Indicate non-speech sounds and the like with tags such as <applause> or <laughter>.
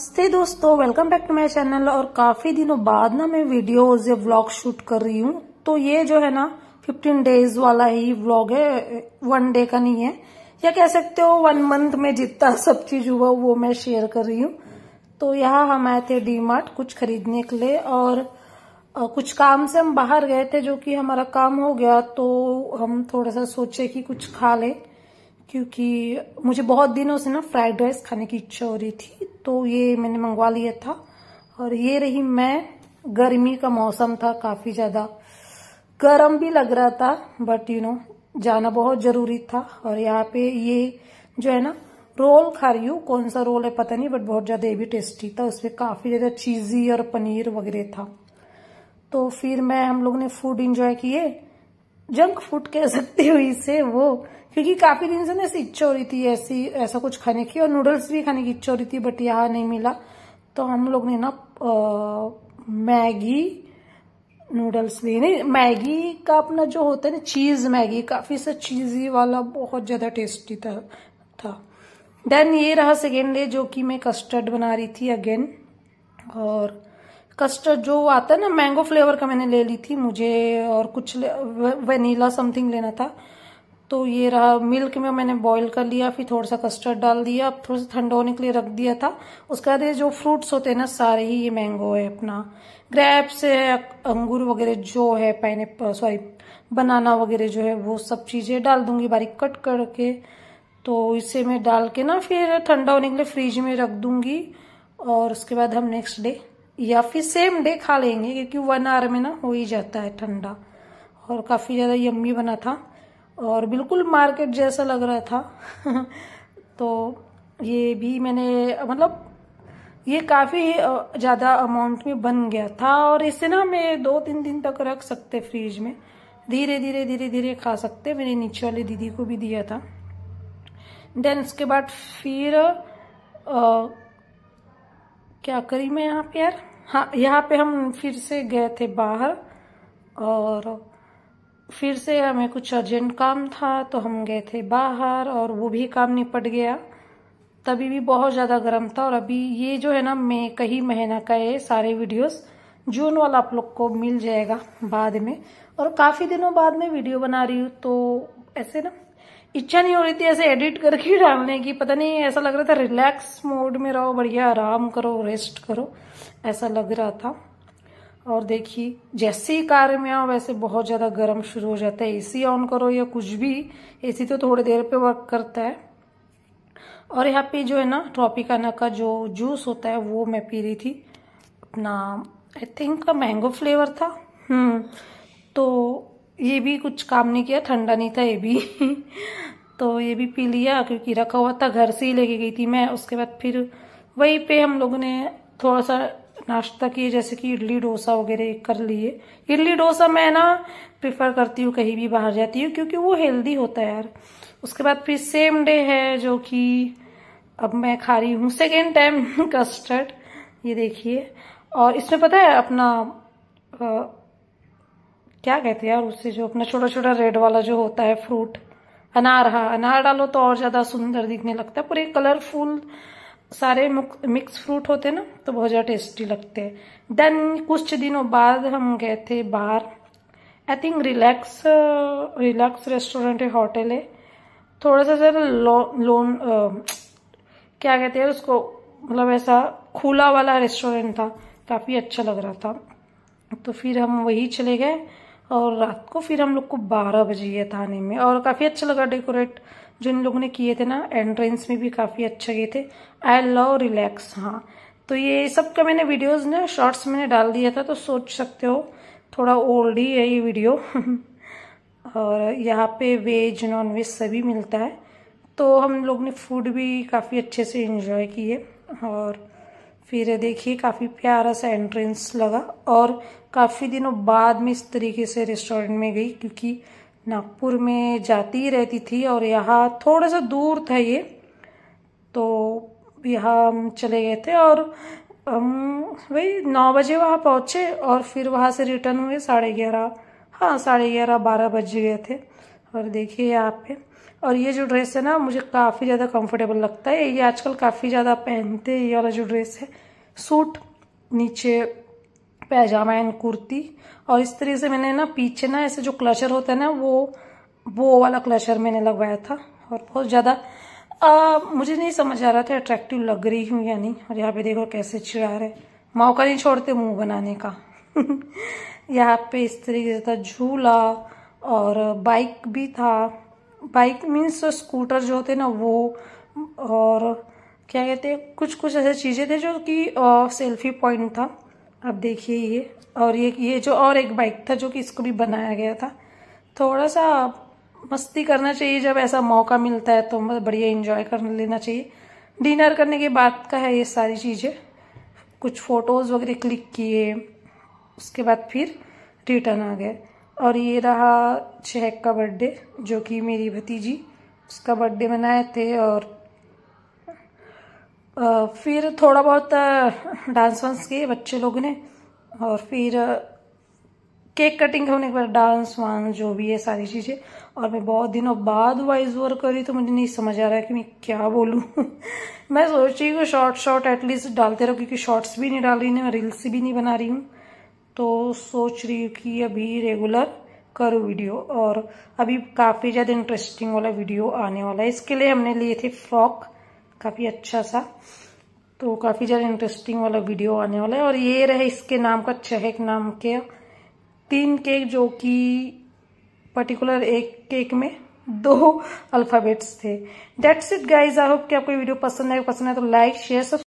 नमस्ते दोस्तों welcome back to my channel और काफी दिनों बाद ना मैं वीडियो या व्लॉग शूट कर रही हूँ तो ये जो है ना 15 डेज वाला ही व्लॉग है वन डे का नहीं है या कह सकते हो वन मंथ में जितना <laughs> सब चीज हुआ वो मैं शेयर कर रही हूँ तो यहाँ हम आए थे डी कुछ खरीदने के लिए और कुछ काम से हम बाहर गए थे जो कि हमारा काम हो गया तो हम थोड़ा सा सोचे कि कुछ खा लें क्योंकि मुझे बहुत दिनों से ना फ्राइड राइस खाने की इच्छा हो रही थी तो ये मैंने मंगवा लिया था और ये रही मैं गर्मी का मौसम था काफ़ी ज़्यादा गर्म भी लग रहा था बट यू नो जाना बहुत ज़रूरी था और यहाँ पे ये जो है ना रोल खा रही हूँ कौन सा रोल है पता नहीं बट बहुत ज़्यादा ये भी टेस्टी था उसमें काफ़ी ज़्यादा चीज़ी और पनीर वगैरह था तो फिर मैं हम लोग ने फूड इंजॉय किए जंक फूड कह सकती हूँ इसे वो क्योंकि काफी दिन से ना ऐसी इच्छा हो रही थी ऐसी ऐसा कुछ खाने की और नूडल्स भी खाने की इच्छा हो रही थी बट यहाँ नहीं मिला तो हम लोग ने ना मैगी नूडल्स भी नहीं मैगी का अपना जो होता है ना चीज़ मैगी काफ़ी सा चीज़ी वाला बहुत ज़्यादा टेस्टी था था देन ये रहा सेकेंड डे जो कि मैं कस्टर्ड बना रही थी अगेन और कस्टर्ड जो आता है ना मैंगो फ्लेवर का मैंने ले ली थी मुझे और कुछ वनीला समथिंग लेना था तो ये रहा मिल्क में मैंने बॉईल कर लिया फिर थोड़ा सा कस्टर्ड डाल दिया अब थोड़ा सा ठंडा होने के लिए रख दिया था उसके बाद ये जो फ्रूट्स होते हैं ना सारे ही ये मैंगो है अपना ग्रेप्स है अंगूर वगैरह जो है पाइन सॉरी बनाना वगैरह जो है वो सब चीज़ें डाल दूंगी बारीक कट करके तो इसे मैं डाल के ना फिर ठंडा होने के लिए फ्रिज में रख दूंगी और उसके बाद हम नेक्स्ट डे या फिर सेम डे खा लेंगे क्योंकि वन आवर में ना हो ही जाता है ठंडा और काफ़ी ज़्यादा यम्मी बना था और बिल्कुल मार्केट जैसा लग रहा था <laughs> तो ये भी मैंने मतलब ये काफ़ी ज़्यादा अमाउंट में बन गया था और इसे ना मैं दो तीन दिन तक रख सकते फ्रीज में धीरे धीरे धीरे धीरे खा सकते मैंने नीचे वाली दीदी को भी दिया था देन उसके बाद फिर आ, क्या करी मैं यहाँ पे यार हाँ यहाँ पे हम फिर से गए थे बाहर और फिर से हमें कुछ अर्जेंट काम था तो हम गए थे बाहर और वो भी काम निपट गया तभी भी बहुत ज़्यादा गर्म था और अभी ये जो है ना मैं कई महीना का ये सारे वीडियोस जून वाला आप लोग को मिल जाएगा बाद में और काफ़ी दिनों बाद में वीडियो बना रही हूँ तो ऐसे ना इच्छा नहीं हो रही थी ऐसे एडिट करके डालने की पता नहीं ऐसा लग रहा था रिलैक्स मोड में रहो बढ़िया आराम करो रेस्ट करो ऐसा लग रहा था और देखिए जैसे ही कार में आओ वैसे बहुत ज़्यादा गर्म शुरू हो जाता है एसी ऑन करो या कुछ भी एसी तो थोड़ी देर पे वर्क करता है और यहाँ पे जो है ना ट्रॉपिकाना का जो जूस होता है वो मैं पी रही थी अपना आई थिंक मैंगो फ्लेवर था हम्म, तो ये भी कुछ काम नहीं किया ठंडा नहीं था ये भी <laughs> तो ये भी पी लिया क्योंकि रखा हुआ था घर से ही लेके गई थी मैं उसके बाद फिर वहीं पे हम लोगों ने थोड़ा सा नाश्ता किए जैसे कि इडली डोसा वगैरह कर लिए इडली डोसा मैं ना प्रिफर करती हूँ कहीं भी बाहर जाती हूँ क्योंकि वो हेल्दी होता है यार उसके बाद फिर सेम डे है जो कि अब मैं खा रही हूँ सेकेंड टाइम <laughs> कस्टर्ड ये देखिए और इसमें पता है अपना आ, क्या कहते हैं यार उससे जो अपना छोटा छोटा रेड वाला जो होता है फ्रूट अनार हाँ अनार डालो तो और ज़्यादा सुंदर दिखने लगता है पूरे कलरफुल सारे मिक्स फ्रूट होते हैं ना तो बहुत ज़्यादा टेस्टी लगते हैं देन कुछ दिनों बाद हम गए थे बाहर I think relax relax restaurant है होटल है थोड़ा सा सर लो, लोन क्या कहते हैं उसको मतलब ऐसा खुला वाला रेस्टोरेंट था काफ़ी अच्छा लग रहा था तो फिर हम वही चले गए और रात को फिर हम लोग को बारह बजे ये था आने में और काफ़ी अच्छा लगा डेकोरेट जो इन लोगों ने किए थे ना एंट्रेंस में भी काफ़ी अच्छे किए थे आई लव रिलैक्स हाँ तो ये सब का मैंने वीडियोस ना शॉर्ट्स मैंने डाल दिया था तो सोच सकते हो थोड़ा ओल्ड ही है ये वीडियो <laughs> और यहाँ पे वेज नॉन वेज सभी मिलता है तो हम लोग ने फूड भी काफ़ी अच्छे से इन्जॉय किए और फिर देखिए काफ़ी प्यारा सा एंट्रेंस लगा और काफ़ी दिनों बाद में इस तरीके से रेस्टोरेंट में गई क्योंकि नागपुर में जाती ही रहती थी और यहाँ थोड़ा सा दूर था ये तो यहाँ हम चले गए थे और हम वही नौ बजे वहाँ पहुँचे और फिर वहाँ से रिटर्न हुए साढ़े ग्यारह हाँ साढ़े ग्यारह बारह बज गए थे और देखिए यहाँ पे और ये जो ड्रेस है ना मुझे काफ़ी ज़्यादा कंफर्टेबल लगता है ये आजकल काफ़ी ज़्यादा पहनते ये वाला जो ड्रेस है सूट नीचे पैजामा एंड कुर्ती और इस तरीके से मैंने ना पीछे ना ऐसे जो क्लचर होता है ना वो वो वाला क्लचर मैंने लगवाया था और बहुत ज़्यादा मुझे नहीं समझ आ रहा था अट्रैक्टिव लग रही हूँ या नहीं और यहाँ पे देखो कैसे चिड़ा रहे मौका नहीं छोड़ते मुंह बनाने का <laughs> यहाँ पे इस तरीके से था झूला और बाइक भी था बाइक मीन्स स्कूटर जो होते ना वो और क्या कहते हैं कुछ कुछ ऐसे चीज़ें थे जो कि सेल्फी पॉइंट था अब देखिए ये और ये ये जो और एक बाइक था जो कि इसको भी बनाया गया था थोड़ा सा मस्ती करना चाहिए जब ऐसा मौका मिलता है तो बढ़िया इंजॉय कर लेना चाहिए डिनर करने के बाद का है ये सारी चीज़ें कुछ फ़ोटोज़ वगैरह क्लिक किए उसके बाद फिर रिटर्न आ गए और ये रहा शहक का बर्थडे जो कि मेरी भतीजी उसका बर्थडे मनाए थे और फिर थोड़ा बहुत डांस वांस किए बच्चे लोग ने और फिर केक कटिंग होने के बाद डांस वांस जो भी है सारी चीज़ें और मैं बहुत दिनों बाद वॉइस ओवर करी तो मुझे नहीं समझ आ रहा है कि मैं क्या बोलूँ <laughs> मैं सोच रही हूँ शॉर्ट शॉर्ट एटलीस्ट डालते रहो क्योंकि शॉर्ट्स भी नहीं डाल रही मैं रील्स भी नहीं बना रही हूँ तो सोच रही हूँ कि अभी रेगुलर करूँ वीडियो और अभी काफ़ी ज़्यादा इंटरेस्टिंग वाला वीडियो आने वाला है इसके लिए हमने लिए थे फ्रॉक काफ़ी अच्छा सा तो काफ़ी ज़्यादा इंटरेस्टिंग वाला वीडियो आने वाला है और ये रहे इसके नाम का चहक नाम के तीन केक जो कि पर्टिकुलर एक केक में दो अल्फ़ाबेट्स थे that's it guys I hope कि आपको वीडियो पसंद है पसंद है तो लाइक शेयर सब